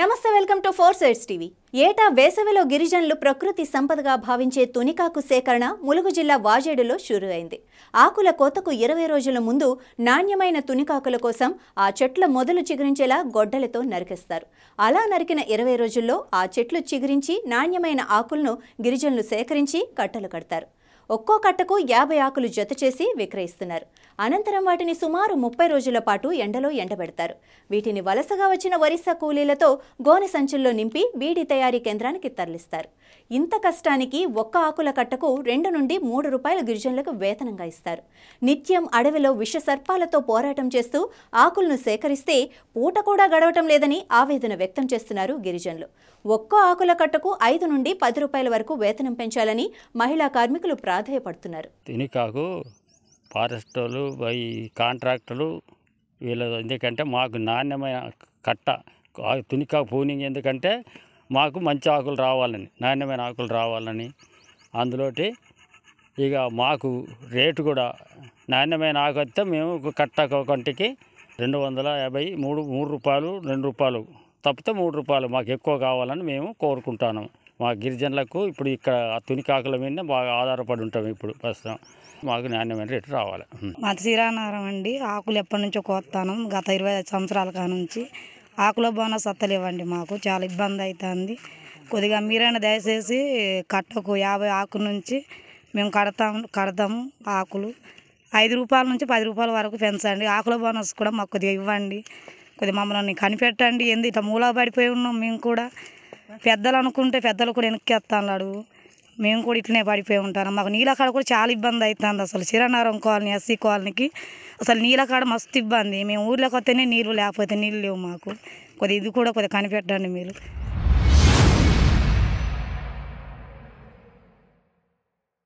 నమస్తే welcome to Four Sides TV ఏటా వేసవిలో గిరిజనులు ప్రకృతి సంపదగా భావించే తునికాకు సేకరణ ములుగు జిల్లా వాజేడులో షురు అయింది ఆకుల కోతకు ఇరవై రోజుల ముందు నాణ్యమైన తునికాకుల కోసం ఆ చెట్ల మొదలు చిగురించేలా గొడ్డలతో నరికేస్తారు అలా నరికిన ఇరవై రోజుల్లో ఆ చెట్లు చిగురించి నాణ్యమైన ఆకులను గిరిజనులు సేకరించి కట్టలు కడతారు ఒక్కో కట్టకు యాభై ఆకులు జత చేసి విక్రయిస్తున్నారు అనంతరం వాటిని సుమారు ముప్పై రోజుల పాటు ఎండలో ఎండబెడతారు వీటిని వలసగా వచ్చిన వరిస కూలీలతో గోనె సంచుల్లో నింపి బీడి తయారీ కేంద్రానికి తరలిస్తారు ఇంత కష్టానికి ఒక్క ఆకుల కట్టకు రెండు నుండి మూడు రూపాయల గిరిజనులకు వేతనంగా ఇస్తారు నిత్యం అడవిలో విష సర్పాలతో పోరాటం చేస్తూ ఆకులను సేకరిస్తే పూట కూడా గడవటం లేదని ఆవేదన వ్యక్తం చేస్తున్నారు గిరిజనులు ఒక్కో ఆకుల కట్టకు ఐదు నుండి పది రూపాయల వరకు వేతనం పెంచాలని మహిళా కార్మికులు ప్రా ప్రాధాయపడుతున్నారు తినికాకు ఫారెస్టర్లు వాళ్ళు ఈ కాంట్రాక్టర్లు వీళ్ళ ఎందుకంటే మాకు నాణ్యమైన కట్ట తునికాకు పోనింగ్ ఎందుకంటే మాకు మంచి ఆకులు రావాలని నాణ్యమైన ఆకులు రావాలని అందులోటి ఇక మాకు రేటు కూడా నాణ్యమైన ఆకు వస్తే మేము కట్ట కొంటికి రెండు వందల యాభై మూడు మూడు రూపాయలు రెండు రూపాయలు తప్పితే మూడు రూపాయలు మాకు ఎక్కువ కావాలని మేము కోరుకుంటాము మా గిరిజనులకు ఇప్పుడు ఇక్కడ తునికాకుల మీద బాగా ఆధారపడి ఉంటాం ఇప్పుడు ప్రస్తుతం మాకు నాణ్యమైన రేటు రావాలి మాది శ్రీరానారం అండి ఆకులు ఎప్పటి నుంచో కోస్తాను గత ఇరవై ఐదు సంవత్సరాల కా నుంచి ఆకుల బోనస్ అత్తలేవండి మాకు చాలా ఇబ్బంది అవుతుంది కొద్దిగా మీరైనా దయచేసి కట్టకు యాభై ఆకుల నుంచి మేము కడతాం కడతాము ఆకులు ఐదు రూపాయల నుంచి పది రూపాయల వరకు పెంచండి ఆకుల బోనస్ కూడా మాకు కొద్దిగా ఇవ్వండి కొద్దిగా మమ్మల్ని కనిపెట్టండి ఎందు ఇట్లా మూల పడిపోయి ఉన్నాం మేము కూడా పెద్దలు అనుకుంటే పెద్దలు కూడా వెనక్కి మేము కూడా ఇట్లనే పడిపోయి ఉంటాను మాకు నీళ్ళకాడ కూడా చాలా ఇబ్బంది అవుతుంది అసలు చిరనారం కాలనీ ఎస్సీ కాలనీకి అసలు నీళ్ళకాడ మస్తు ఇబ్బంది మేము ఊర్లోకి వస్తేనే నీళ్ళు లేకపోతే నీళ్ళు లేవు మాకు కొద్దిగా ఇది కూడా కొద్దిగా కనిపెట్టండి మీరు